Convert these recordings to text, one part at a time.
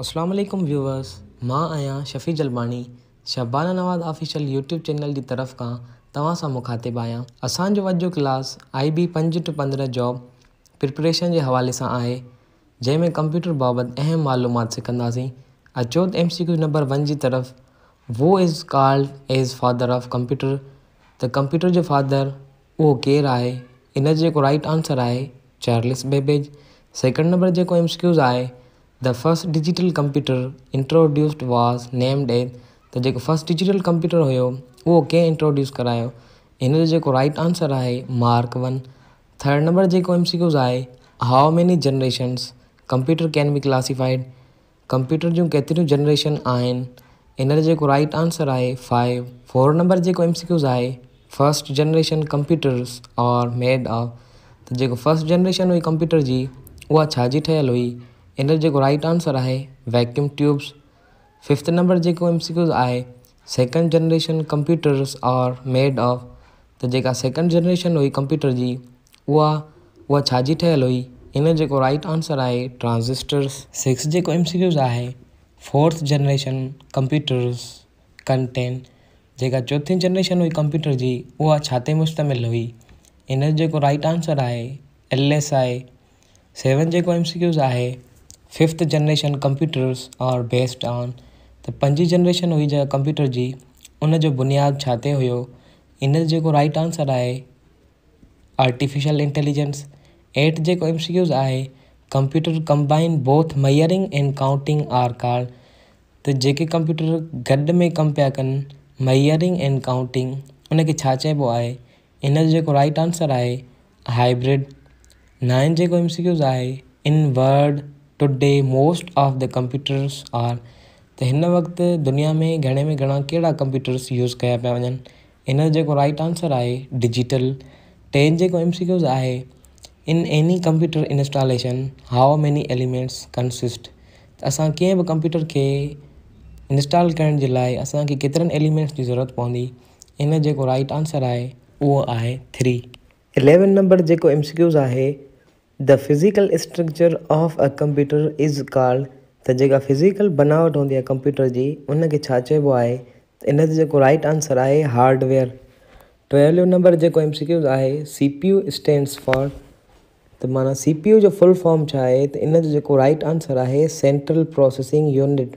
असलामकुम viewers मां आहियां Shafi Jalbani Shabana Nawaz official YouTube channel जी तरफ़ खां तव्हां मुखातिब आया आहियां असांजो अॼु क्लास आई बी पंज टू पंद्रहं जॉब प्रिपरेशन जे हवाले सां आहे जंहिं में कंप्यूटर बाबत अहम मालूमात सिखंदासीं अचो त एमसीक्यूज़ नंबर वन जी तरफ़ who is called as father of computer त कंप्यूटर जो फादर वो केर आहे इन जो जेको राइट आंसर आहे चार्लिस बेबेज सेकेंड नंबर जेको एमसिक्यूज़ आहे the first digital computer introduced was named त जेको फस्ट डिजिटल कंप्यूटर हुयो उहो कंहिं इंट्रोड्यूस करायो इन जो जेको राइट आंसर आहे मार्क वन थर्ड नंबर जेको क्यूज़ आहे how many generations computer can be classified computer जूं केतिरियूं जनरेशन आहिनि इन जो जेको राइट आंसर आहे फाइव फोर नंबर जेको क्यूज़ आहे first generation computers are made of त जेको फस्ट जनरेशन हुई कंप्यूटर जी उहा छाजी ठहियलु हुई इन जो जेको राइट आंसर आहे वैक्यूम ट्यूब्स फिफ्थ नंबर जेको क्यूज़ आहे second generation computers are made of त जेका सेकेंड जनरेशन हुई कंप्यूटर जी उहा उहा छाजी ठहियलु हुई इन जो जेको राइट आनसर आहे ट्रांसिस्टर्स सिक्स्थ जेको क्यूज़ आहे फोर्थ जनरेशन कंप्यूटर्स कंटेन जेका चोथीं जनरेशन हुई कंप्यूटर जी उहा छा ते मुश्तमिल हुई इन जो जेको राइट आंसर आहे एल एस आहे सेवन जेको क्यूज़ आहे fifth generation computers are based on त पंजी जनरेशन हुई जा कंप्यूटर जी उन जो बुनियादु छा हुयो इन जो राइट आंसर आहे आर्टिफिशियल इंटेलिजेंस एट जो एम सी क्यूज़ आहे computer combine both मयरिंग and counting R car तो जेके कंप्यूटर गड में कम पाया कनि मयरिंग एंड काउंटिंग उनखे छा चइबो आहे इन जो राइट आंसर आहे हाइब्रिड नाइन जो एम सी क्यूज़ आहे इन word today most of the computers R त हिन वक़्तु दुनिया में घणे में घणा कहिड़ा कंप्यूटर्स यूज़ कया पिया वञनि इन जो जेको राइट आंसर आहे डिजिटल टेन जेको क्यूज़ आहे in any computer installation how many elements consist त असां कंहिं बि कंप्यूटर खे इंस्टॉल करण जे लाइ असांखे केतिरनि एलिमेंट्स जी ज़रूरत पवंदी इन जेको राइट आंसर आहे उहो आहे थ्री इलेवन नंबर जेको क्यूज़ आहे the physical structure of a computer is called त जेका फिज़िकल बनावट होंगी कंप्यूटर की उनके छा चइबो इन जो राइट आंसर है हार्डवेयर ट्वेल्व नंबर जो एम सी क्यूज़ आहे सी यू स्टैंड्स फॉर तो माना सी यू जो फुल फॉर्म छा आहे त इन जो राइट आंसर है central processing unit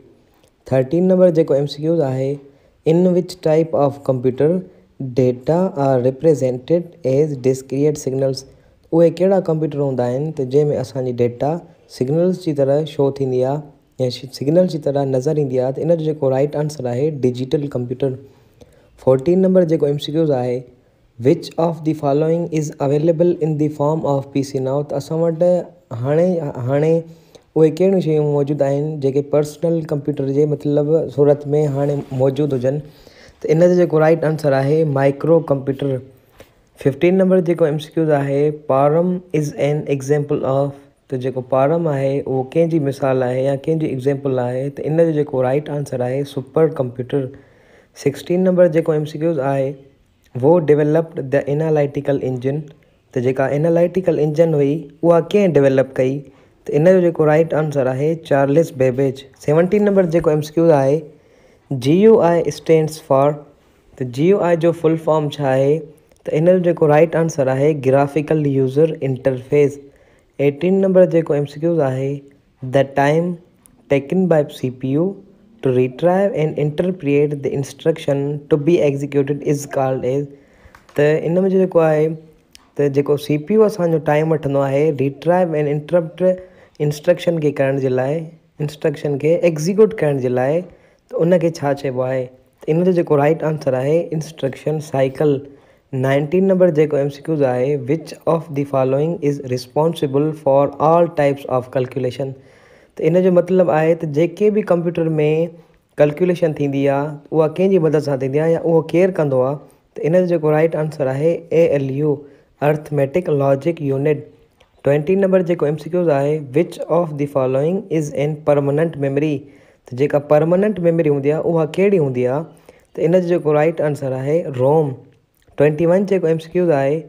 thirteen number जो एम सी क्यूज़ आहे in which type of computer data are represented as discrete signals उहे कहिड़ा कंप्यूटर हूंदा आहिनि त जंहिंमें असांजी डेटा सिग्नल्स जी तरह शो थींदी आहे या सिग्नल जी तरह नज़र ईंदी आहे त इन जो जेको राइट आंसर आहे डिजिटल कंप्यूटर फोर्टीन नंबर जेको इंस्टिक्यूट आहे which of the following is available in the form of P C पीसिनाओ त असां वटि हाणे हाणे उहे कहिड़ियूं शयूं मौजूदु आहिनि जेके पर्सनल कंप्यूटर जे मतिलबु सूरत में हाणे मौजूदु हुजनि त इन जो जेको राइट आंसर आहे माइक्रो कंप्यूटर फिफ्टीन नंबर जेको एमसिक्यूज़ आहे PARAM is an example of त जेको पारम आहे उहो कंहिंजी मिसाल आहे या कंहिंजी एक्ज़ैम्पल आहे त इन जो जेको राइट आंसर आहे सुपर कंप्यूटर सिक्सटीन नंबर जेको एमसिक्यूज़ आहे उहो डिवेल्प्ड द एनालाइटिकल इंजन त जेका एनालाइटिकल इंजन हुई उहा कंहिं डिवेलप कई त इन जो जेको राइट आंसर आहे चार्लिस बेबेज सेवनटीन नंबर जेको एमसिक्यूज़ आहे यू आई स्टैंड्स फॉर त यू आई जो फुल फॉर्म छा आहे त इनजो जेको राइट आंसर आहे graphical user interface eighteen number जेको एम सिक्यूज़ आहे the time taken by C P U to retrieve and interpret the instruction to be executed is called is त इन में जेको आहे त जेको सी पी यू असांजो टाइम वठंदो आहे रिट्राइव एंड इंटरप्ट इंस्ट्रक्शन खे करण जे लाइ इंस्ट्रक्शन खे एग्ज़ीक्यूट करण जे लाइ त उनखे छा चइबो आहे त इन जो जेको राइट आंसर आहे इंस्ट्रक्शन साइकिल नाइनटीन नंबर देखो एम तो मतलब सी आए which of the following is responsible for all types of calculation तो इन जो मतिलबु आहे त जेके बि कंप्यूटर में कैलकुलेशन थींदी आहे उहा मदद से या उहो केर कंदो तो इन जो राइट आंसर है A L U arithmetic logic unit twenty number तो जो M C Qs which of the following is in permanent memory त जेका परमानेंट मेमरी होंगी आहे उहा होंगी हूंदी इन जो राइट आंसर है ROM twenty one check MCQs आए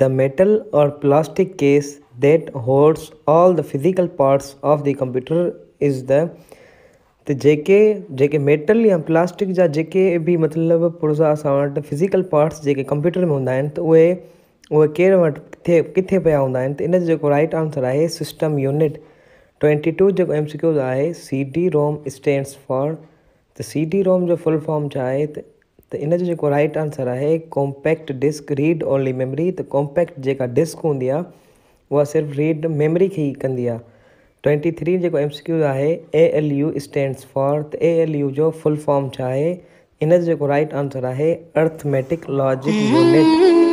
the metal or plastic case that holds all the physical parts of the computer is the तो जेके जेके मेटल या प्लास्टिक जा जेके बि मतिलबु पुर्ज़ा असां फिज़िकल पार्ट्स जेके कंप्यूटर में होंगे तो त उहे उहे कहिड़े वटि किथे किथे पिया हूंदा इन राइट आंसर है सिस्टम यूनिट ट्वेंटी टू तो जो M C MCQs C D ROM stands for त सी डी रोम जो फुल फॉर्म छा आहे तो त इन जो जेको राइट आंसर आहे compact disc read only memory त कॉम्पैक्ट जेका डिस्क हूंदी आहे उहा सिर्फ़ु रीड मेमरी खे ई कंदी आहे ट्वेंटी थ्री जेको एम एमसक्यू आहे A L U stands for त ए एल यू जो फुल फॉर्म छा आहे इन जो जेको राइट आंसर आहे अर्थमैटिक लॉजिक यूनिट